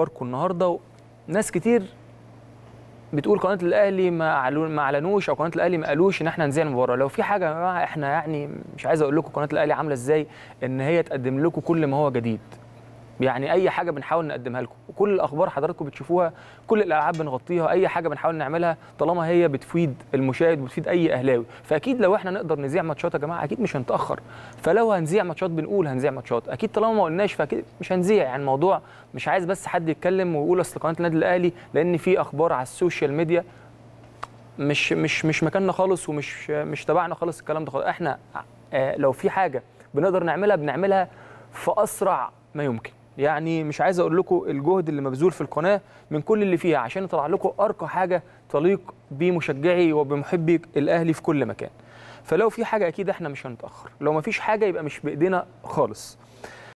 فاركو النهارده ناس كتير بتقول قناه الاهلي ما ما اعلنوش او قناه الاهلي ما قالوش ان احنا هنذيع المباراه لو في حاجه يا جماعه احنا يعني مش عايز اقول لكم قناه الاهلي عامله ازاي ان هي تقدم لكم كل ما هو جديد يعني اي حاجه بنحاول نقدمها لكم وكل الاخبار حضراتكم بتشوفوها كل الالعاب بنغطيها اي حاجه بنحاول نعملها طالما هي بتفيد المشاهد وبتفيد اي اهلاوي فاكيد لو احنا نقدر نذيع ماتشات يا جماعه اكيد مش هنتاخر فلو هنذيع ماتشات بنقول هنذيع ماتشات اكيد طالما ما قلناش فاكيد مش هنذيع يعني الموضوع مش عايز بس حد يتكلم ويقول اصل قناه النادي الاهلي لان في اخبار على السوشيال ميديا مش مش مش مكاننا خالص ومش مش تبعنا خالص الكلام ده خالص احنا آه، لو في حاجه بنقدر نعملها بنعملها في اسرع ما يمكن يعني مش عايز اقول لكم الجهد اللي مبذول في القناه من كل اللي فيها عشان اطلع لكم ارقى حاجه تليق بمشجعي وبمحبي الاهلي في كل مكان فلو في حاجه اكيد احنا مش هنتاخر لو ما فيش حاجه يبقى مش بايدينا خالص